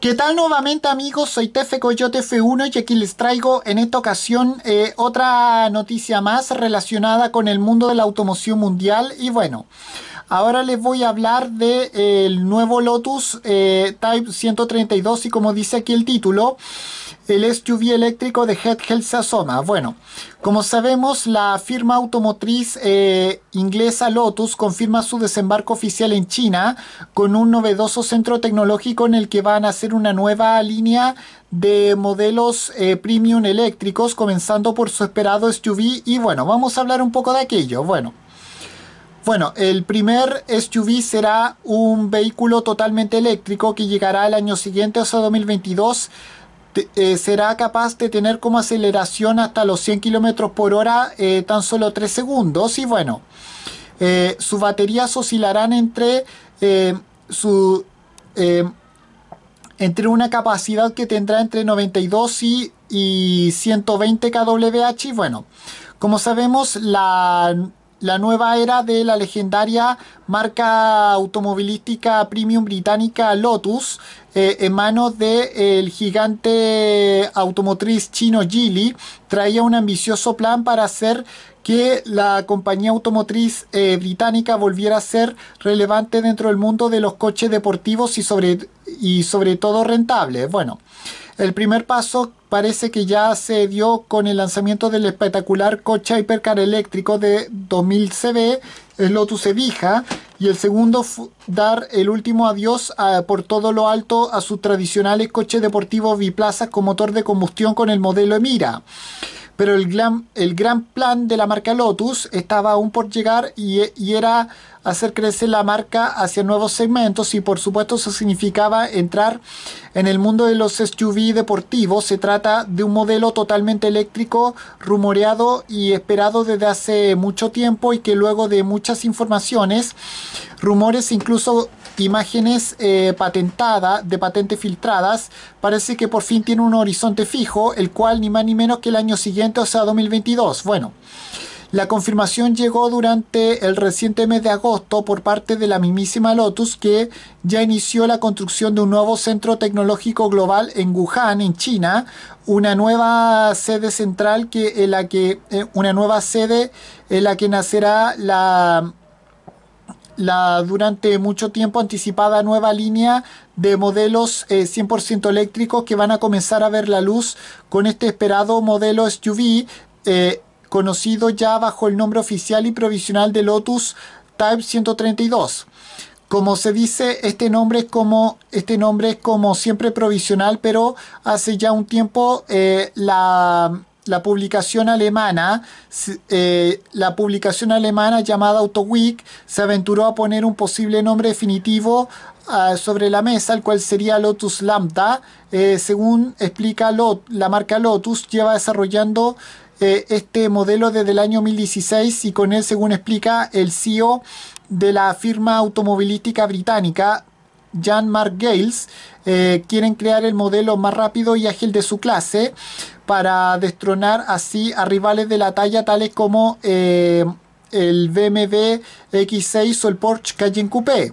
¿Qué tal nuevamente amigos? Soy Tefe Coyote F1 y aquí les traigo en esta ocasión eh, otra noticia más relacionada con el mundo de la automoción mundial y bueno... Ahora les voy a hablar del de, eh, el nuevo Lotus eh, Type 132 y como dice aquí el título, el SUV eléctrico de Head se asoma. Bueno, como sabemos, la firma automotriz eh, inglesa Lotus confirma su desembarco oficial en China con un novedoso centro tecnológico en el que van a hacer una nueva línea de modelos eh, premium eléctricos, comenzando por su esperado SUV. Y bueno, vamos a hablar un poco de aquello. Bueno. Bueno, el primer SUV será un vehículo totalmente eléctrico que llegará el año siguiente, o sea, 2022, eh, será capaz de tener como aceleración hasta los 100 km por hora eh, tan solo 3 segundos y bueno, eh, sus baterías oscilarán entre su... entre una capacidad que tendrá entre 92 y 120 kWh y bueno, como sabemos la la nueva era de la legendaria marca automovilística premium británica Lotus eh, en manos del de, eh, el gigante automotriz chino Geely traía un ambicioso plan para hacer que la compañía automotriz eh, británica volviera a ser relevante dentro del mundo de los coches deportivos y sobre, y sobre todo rentable. Bueno, el primer paso parece que ya se dio con el lanzamiento del espectacular coche hipercar eléctrico de 2000 CB, el Lotus Evija, y el segundo dar el último adiós por todo lo alto a sus tradicionales coches deportivos biplazas con motor de combustión con el modelo Emira pero el gran, plan de la marca Lotus estaba aún por llegar y, y, era hacer crecer la marca hacia nuevos segmentos y por supuesto eso significaba entrar en el mundo de los SUV deportivos. Se trata de un modelo totalmente eléctrico, rumoreado y esperado desde hace mucho tiempo y que luego de muchas informaciones, rumores incluso imágenes eh, patentadas, de patentes filtradas, parece que por fin tiene un horizonte fijo, el cual ni más ni menos que el año siguiente, o sea 2022. Bueno. La confirmación llegó durante el reciente mes de agosto por parte de la mismísima Lotus que ya inició la construcción de un nuevo centro tecnológico global en Wuhan, en China, una nueva sede central que en la que eh, una nueva sede en la que nacerá la la durante mucho tiempo anticipada nueva línea de modelos 100% eh, eléctricos que van a comenzar a ver la luz con este esperado modelo SUV eh, conocido ya bajo el nombre oficial y provisional de Lotus Type 132. Como se dice, este nombre es como, este nombre es como siempre provisional, pero hace ya un tiempo eh, la la publicación alemana, eh, la publicación alemana llamada AutoWeek, se aventuró a poner un posible nombre definitivo ah, sobre la mesa, el cual sería Lotus Lambda. Eh, según explica la marca Lotus, lleva desarrollando eh, este modelo desde el año 2016 y con él, según explica el CEO de la firma automovilística británica, ...Jan marc Gales eh, quieren crear el modelo más rápido y ágil de su clase para destronar así a rivales de la talla tales como eh, el BMW X6 o el Porsche Cayenne Coupé.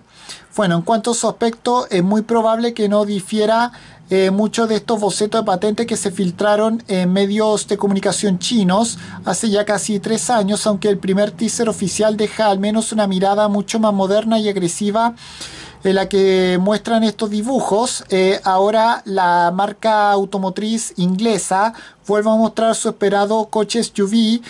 Bueno, en cuanto a su aspecto, es muy probable que no difiera eh, mucho de estos bocetos de patentes que se filtraron en medios de comunicación chinos hace ya casi tres años, aunque el primer teaser oficial deja al menos una mirada mucho más moderna y agresiva en la que muestran estos dibujos. Eh, ahora la marca automotriz inglesa vuelve a mostrar su esperado coche SUV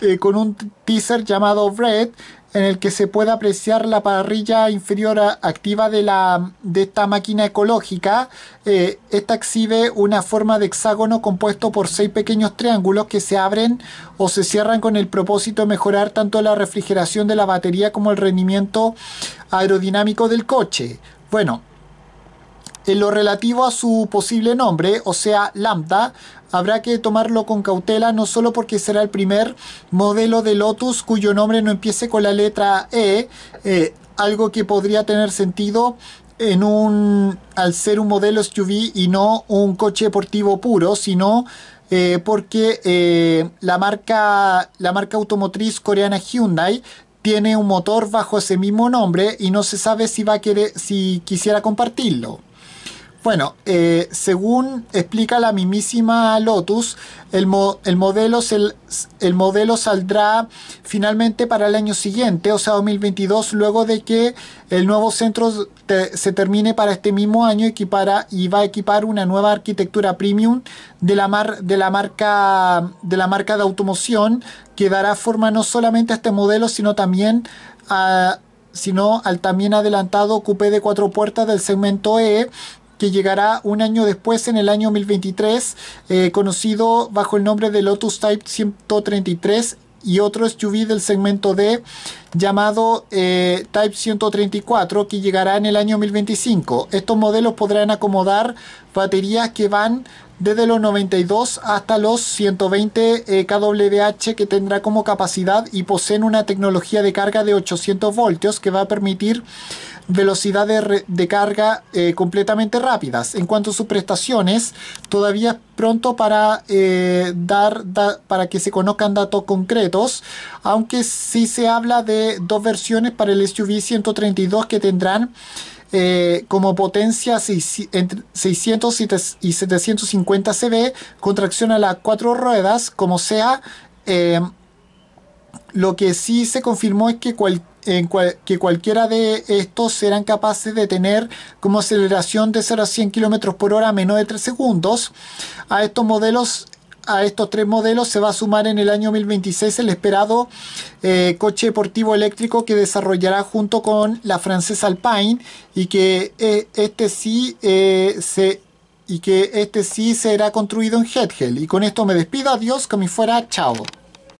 eh, con un teaser llamado Red, en el que se puede apreciar la parrilla inferior activa de, la, de esta máquina ecológica. Eh, esta exhibe una forma de hexágono compuesto por seis pequeños triángulos que se abren o se cierran con el propósito de mejorar tanto la refrigeración de la batería como el rendimiento aerodinámico del coche. Bueno, en eh, lo relativo a su posible nombre, o sea, Lambda, habrá que tomarlo con cautela no solo porque será el primer modelo de Lotus cuyo nombre no empiece con la letra E, eh, algo que podría tener sentido en un al ser un modelo SUV y no un coche deportivo puro, sino eh, porque la marca la marca automotriz coreana Hyundai tiene un motor bajo ese mismo nombre y no se sabe si va a si quisiera compartirlo. Bueno, eh, según explica la mismísima Lotus, el, el, modelo el, modelo saldrá finalmente para el año siguiente, o sea 2022, luego de que el nuevo centro se termine para este mismo año y va a equipar una nueva arquitectura premium de la, de la, marca, de la marca de automoción que dará forma no solamente a este modelo, sino también sino al también adelantado coupé de cuatro puertas del segmento E que llegará un año después, en el año 2023, eh, conocido bajo el nombre de Lotus Type 133 y otro SUV del segmento D llamado eh, Type 134 que llegará en el año 2025. Estos modelos podrán acomodar baterías que van desde los 92 hasta los 120 eh, kWh que tendrá como capacidad y poseen una tecnología de carga de 800 voltios que va a permitir velocidades de, carga eh, completamente rápidas. En cuanto a sus prestaciones, todavía es pronto para, eh, dar, para que se conozcan datos concretos, aunque sí se habla de dos versiones para el SUV 132 que tendrán eh, como potencia entre 600 y 750 CV, contracción a las cuatro ruedas, como sea. Em, lo que sí se confirmó es que, que cualquiera de estos serán capaces de tener como aceleración de 0 a 100 km por hora menos de 3 segundos. A estos modelos a estos tres modelos se va a sumar en el año 2026 el esperado eh, coche deportivo eléctrico que desarrollará junto con la francesa Alpine y que eh, este sí eh, y que este sí será construido en Hedgel Y con esto me despido, adiós, que me fuera, chao.